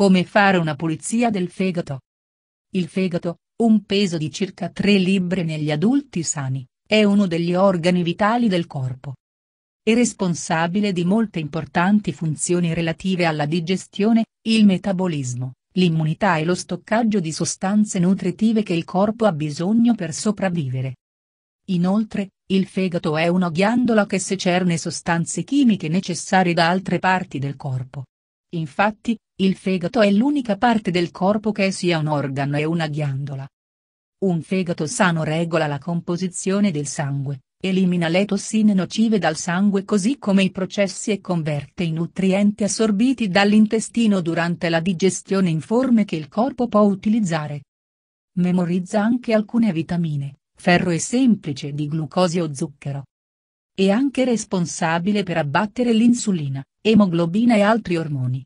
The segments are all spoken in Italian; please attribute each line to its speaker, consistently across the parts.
Speaker 1: Come fare una pulizia del fegato? Il fegato, un peso di circa 3 libbre negli adulti sani, è uno degli organi vitali del corpo. È responsabile di molte importanti funzioni relative alla digestione, il metabolismo, l'immunità e lo stoccaggio di sostanze nutritive che il corpo ha bisogno per sopravvivere. Inoltre, il fegato è una ghiandola che secerne sostanze chimiche necessarie da altre parti del corpo. Infatti, il fegato è l'unica parte del corpo che sia un organo e una ghiandola. Un fegato sano regola la composizione del sangue, elimina le tossine nocive dal sangue così come i processi e converte i nutrienti assorbiti dall'intestino durante la digestione in forme che il corpo può utilizzare. Memorizza anche alcune vitamine, ferro e semplice di glucosio o zucchero. È anche responsabile per abbattere l'insulina, emoglobina e altri ormoni.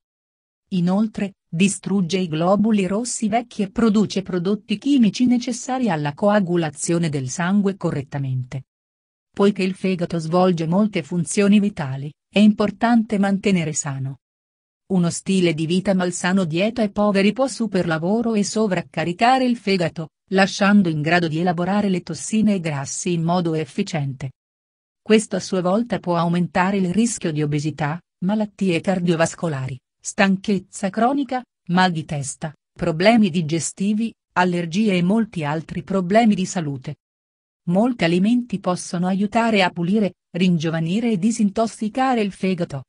Speaker 1: Inoltre, distrugge i globuli rossi vecchi e produce prodotti chimici necessari alla coagulazione del sangue correttamente. Poiché il fegato svolge molte funzioni vitali, è importante mantenere sano. Uno stile di vita malsano dieta e poveri può superlavoro e sovraccaricare il fegato, lasciando in grado di elaborare le tossine e grassi in modo efficiente. Questo a sua volta può aumentare il rischio di obesità, malattie cardiovascolari. Stanchezza cronica, mal di testa, problemi digestivi, allergie e molti altri problemi di salute. Molti alimenti possono aiutare a pulire, ringiovanire e disintossicare il fegato.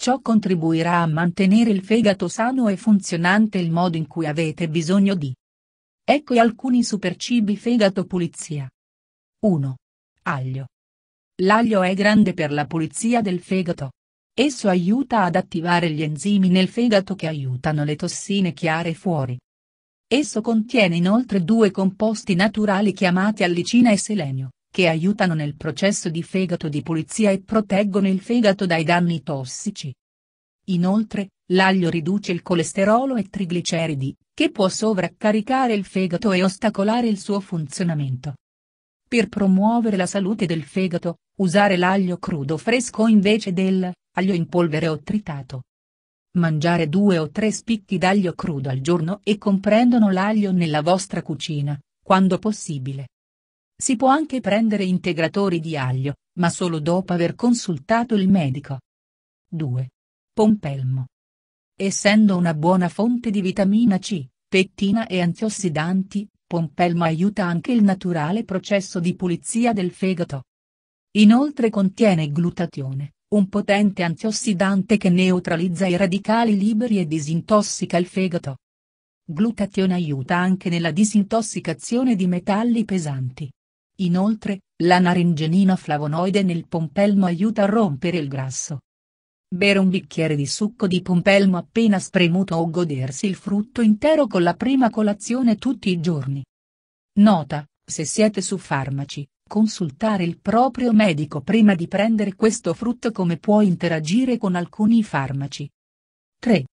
Speaker 1: Ciò contribuirà a mantenere il fegato sano e funzionante il modo in cui avete bisogno di. Ecco alcuni supercibi fegato pulizia. 1. Aglio. L'aglio è grande per la pulizia del fegato. Esso aiuta ad attivare gli enzimi nel fegato che aiutano le tossine chiare fuori. Esso contiene inoltre due composti naturali chiamati allicina e selenio, che aiutano nel processo di fegato di pulizia e proteggono il fegato dai danni tossici. Inoltre, l'aglio riduce il colesterolo e trigliceridi, che può sovraccaricare il fegato e ostacolare il suo funzionamento. Per promuovere la salute del fegato, usare l'aglio crudo fresco invece del aglio in polvere o tritato. Mangiare due o tre spicchi d'aglio crudo al giorno e comprendono l'aglio nella vostra cucina, quando possibile. Si può anche prendere integratori di aglio, ma solo dopo aver consultato il medico. 2. Pompelmo. Essendo una buona fonte di vitamina C, pettina e antiossidanti, pompelmo aiuta anche il naturale processo di pulizia del fegato. Inoltre contiene glutatione, un potente antiossidante che neutralizza i radicali liberi e disintossica il fegato. Glutatione aiuta anche nella disintossicazione di metalli pesanti. Inoltre, la naringenina flavonoide nel pompelmo aiuta a rompere il grasso. Bere un bicchiere di succo di pompelmo appena spremuto o godersi il frutto intero con la prima colazione tutti i giorni. Nota, se siete su farmaci, Consultare il proprio medico prima di prendere questo frutto come può interagire con alcuni farmaci. 3.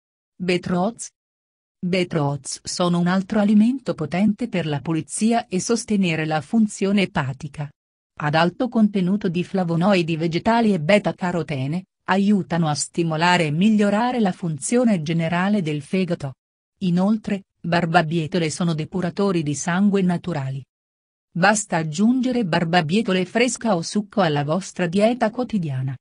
Speaker 1: Betroz. Betroz sono un altro alimento potente per la pulizia e sostenere la funzione epatica. Ad alto contenuto di flavonoidi vegetali e beta-carotene, aiutano a stimolare e migliorare la funzione generale del fegato. Inoltre, barbabietole sono depuratori di sangue naturali. Basta aggiungere barbabietole fresca o succo alla vostra dieta quotidiana.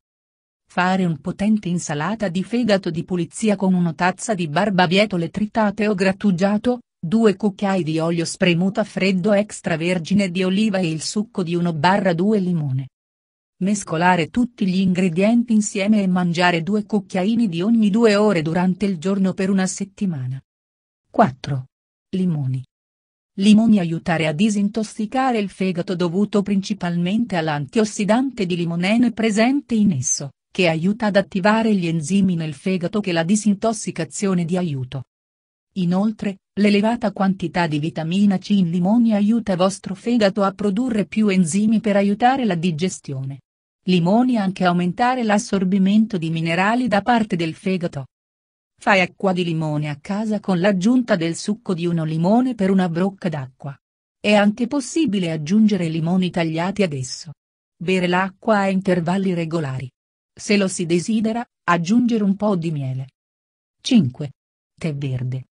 Speaker 1: Fare un potente insalata di fegato di pulizia con una tazza di barbabietole tritate o grattugiato, due cucchiai di olio spremuto a freddo extravergine di oliva e il succo di 1-2 limone. Mescolare tutti gli ingredienti insieme e mangiare due cucchiaini di ogni due ore durante il giorno per una settimana. 4. Limoni. Limoni aiutare a disintossicare il fegato dovuto principalmente all'antiossidante di limonene presente in esso, che aiuta ad attivare gli enzimi nel fegato che la disintossicazione di aiuto. Inoltre, l'elevata quantità di vitamina C in limoni aiuta vostro fegato a produrre più enzimi per aiutare la digestione. Limoni anche aumentare l'assorbimento di minerali da parte del fegato. Fai acqua di limone a casa con l'aggiunta del succo di uno limone per una brocca d'acqua. È anche possibile aggiungere limoni tagliati ad esso. Bere l'acqua a intervalli regolari. Se lo si desidera, aggiungere un po' di miele. 5. Tè verde.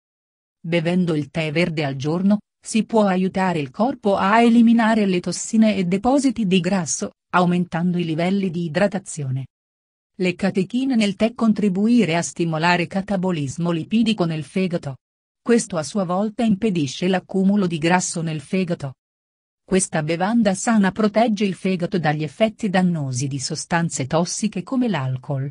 Speaker 1: Bevendo il tè verde al giorno, si può aiutare il corpo a eliminare le tossine e depositi di grasso, aumentando i livelli di idratazione. Le catechine nel tè contribuire a stimolare catabolismo lipidico nel fegato. Questo a sua volta impedisce l'accumulo di grasso nel fegato. Questa bevanda sana protegge il fegato dagli effetti dannosi di sostanze tossiche come l'alcol.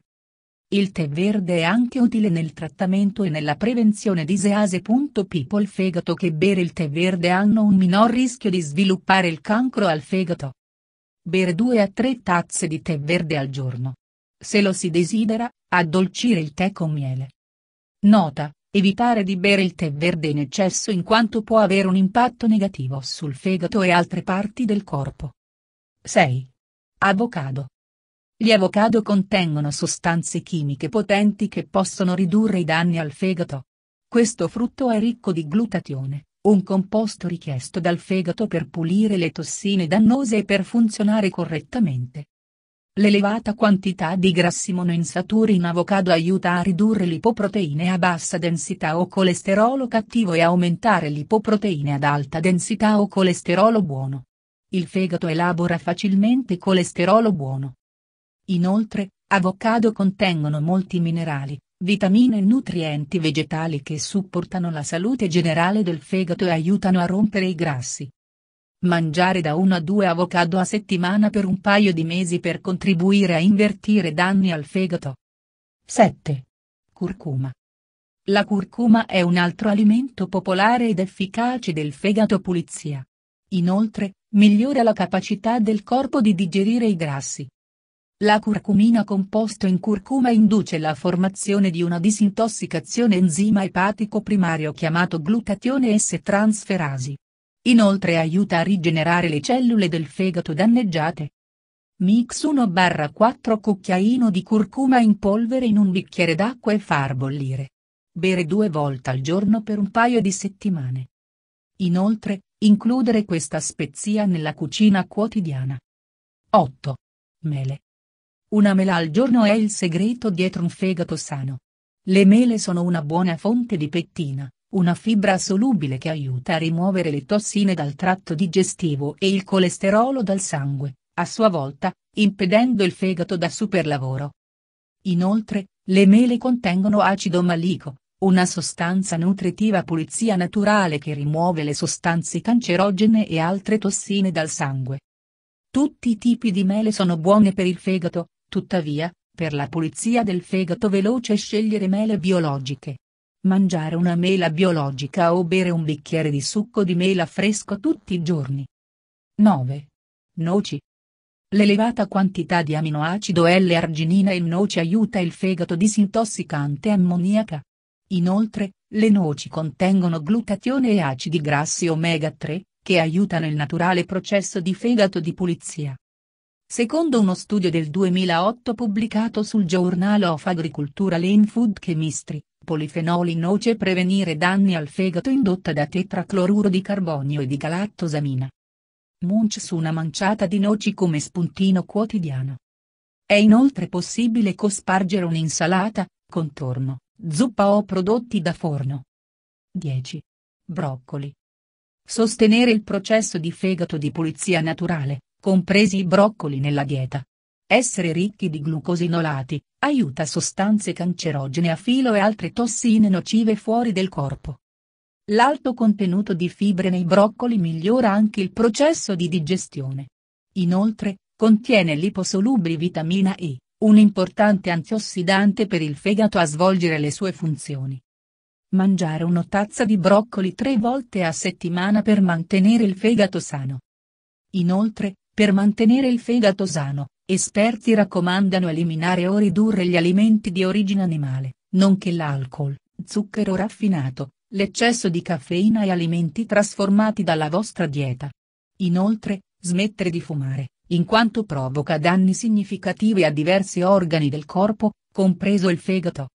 Speaker 1: Il tè verde è anche utile nel trattamento e nella prevenzione di sease. People fegato che bere il tè verde hanno un minor rischio di sviluppare il cancro al fegato. Bere 2 a 3 tazze di tè verde al giorno, se lo si desidera, addolcire il tè con miele. Nota, evitare di bere il tè verde in eccesso in quanto può avere un impatto negativo sul fegato e altre parti del corpo. 6. Avocado. Gli avocado contengono sostanze chimiche potenti che possono ridurre i danni al fegato. Questo frutto è ricco di glutatione, un composto richiesto dal fegato per pulire le tossine dannose e per funzionare correttamente. L'elevata quantità di grassi monoinsaturi in avocado aiuta a ridurre lipoproteine a bassa densità o colesterolo cattivo e aumentare lipoproteine ad alta densità o colesterolo buono. Il fegato elabora facilmente colesterolo buono. Inoltre, avocado contengono molti minerali, vitamine e nutrienti vegetali che supportano la salute generale del fegato e aiutano a rompere i grassi. Mangiare da 1 a 2 avocado a settimana per un paio di mesi per contribuire a invertire danni al fegato. 7. Curcuma. La curcuma è un altro alimento popolare ed efficace del fegato pulizia. Inoltre, migliora la capacità del corpo di digerire i grassi. La curcumina composto in curcuma induce la formazione di una disintossicazione enzima epatico primario chiamato glutatione S-transferasi Inoltre aiuta a rigenerare le cellule del fegato danneggiate. Mix 1-4 cucchiaino di curcuma in polvere in un bicchiere d'acqua e far bollire. Bere due volte al giorno per un paio di settimane. Inoltre, includere questa spezia nella cucina quotidiana. 8. Mele. Una mela al giorno è il segreto dietro un fegato sano. Le mele sono una buona fonte di pettina, una fibra solubile che aiuta a rimuovere le tossine dal tratto digestivo e il colesterolo dal sangue, a sua volta, impedendo il fegato da superlavoro. Inoltre, le mele contengono acido malico, una sostanza nutritiva pulizia naturale che rimuove le sostanze cancerogene e altre tossine dal sangue. Tutti i tipi di mele sono buone per il fegato, tuttavia, per la pulizia del fegato veloce scegliere mele biologiche. Mangiare una mela biologica o bere un bicchiere di succo di mela fresco tutti i giorni. 9. Noci. L'elevata quantità di aminoacido L-arginina in noci aiuta il fegato disintossicante ammoniaca. Inoltre, le noci contengono glutatione e acidi grassi omega 3, che aiutano il naturale processo di fegato di pulizia. Secondo uno studio del 2008 pubblicato sul giornale of Agricultural and Food Chemistry, Polifenoli noce prevenire danni al fegato indotta da tetracloruro di carbonio e di galattosamina. Munch su una manciata di noci come spuntino quotidiano. È inoltre possibile cospargere un'insalata, contorno, zuppa o prodotti da forno. 10. Broccoli. Sostenere il processo di fegato di pulizia naturale, compresi i broccoli nella dieta, essere ricchi di glucosinolati, aiuta sostanze cancerogene a filo e altre tossine nocive fuori del corpo. L'alto contenuto di fibre nei broccoli migliora anche il processo di digestione. Inoltre, contiene liposolubili vitamina E, un importante antiossidante per il fegato a svolgere le sue funzioni. Mangiare una tazza di broccoli tre volte a settimana per mantenere il fegato sano. Inoltre, per mantenere il fegato sano, Esperti raccomandano eliminare o ridurre gli alimenti di origine animale, nonché l'alcol, zucchero raffinato, l'eccesso di caffeina e alimenti trasformati dalla vostra dieta. Inoltre, smettere di fumare, in quanto provoca danni significativi a diversi organi del corpo, compreso il fegato.